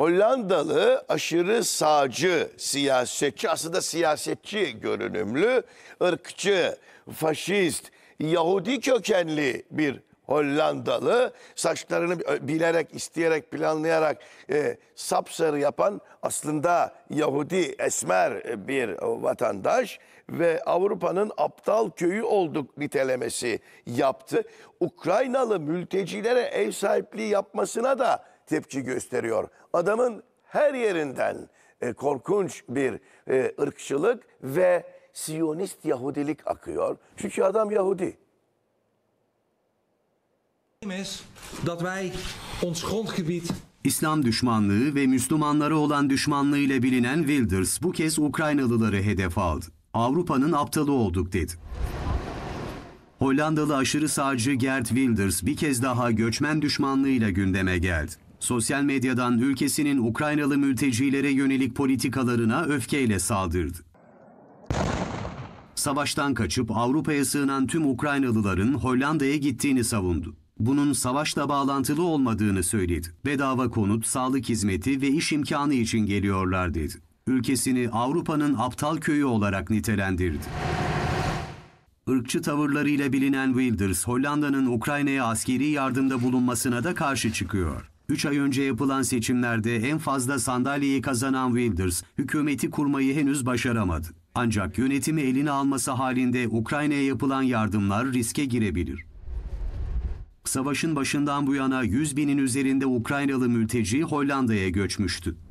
Hollandalı aşırı sağcı siyasetçi aslında siyasetçi görünümlü, ırkçı, faşist, Yahudi kökenli bir Hollandalı saçlarını bilerek, isteyerek, planlayarak e, sapsarı yapan aslında Yahudi esmer e, bir vatandaş ve Avrupa'nın aptal köyü olduk nitelemesi yaptı. Ukraynalı mültecilere ev sahipliği yapmasına da tepki gösteriyor. Adamın her yerinden e, korkunç bir e, ırkçılık ve Siyonist Yahudilik akıyor. Çünkü adam Yahudi. is dat wij ons grondgebied İslam düşmanlığı ve Müslümanlara olan düşmanlığıyla bilinen Wilders bu kez Ukraynalıları hedef aldı. Avrupa'nın aptalı olduk dedi. Hollandalı aşırı sağcı Gert Wilders bir kez daha göçmen düşmanlığıyla gündeme geldi sosyal medyadan ülkesinin Ukraynalı mültecilere yönelik politikalarına öfkeyle saldırdı. Savaştan kaçıp Avrupa'ya sığınan tüm Ukraynalıların Hollanda'ya gittiğini savundu. Bunun savaşla bağlantılı olmadığını söyledi. Bedava konut, sağlık hizmeti ve iş imkanı için geliyorlar dedi. Ülkesini Avrupa'nın aptal köyü olarak nitelendirdi. Irkçı tavırlarıyla bilinen Wilders, Hollanda'nın Ukrayna'ya askeri yardımda bulunmasına da karşı çıkıyor. 3 ay önce yapılan seçimlerde en fazla sandalyeyi kazanan Wilders, hükümeti kurmayı henüz başaramadı. Ancak yönetimi eline alması halinde Ukrayna'ya yapılan yardımlar riske girebilir. Savaşın başından bu yana 100 binin üzerinde Ukraynalı mülteci Hollanda'ya göçmüştü.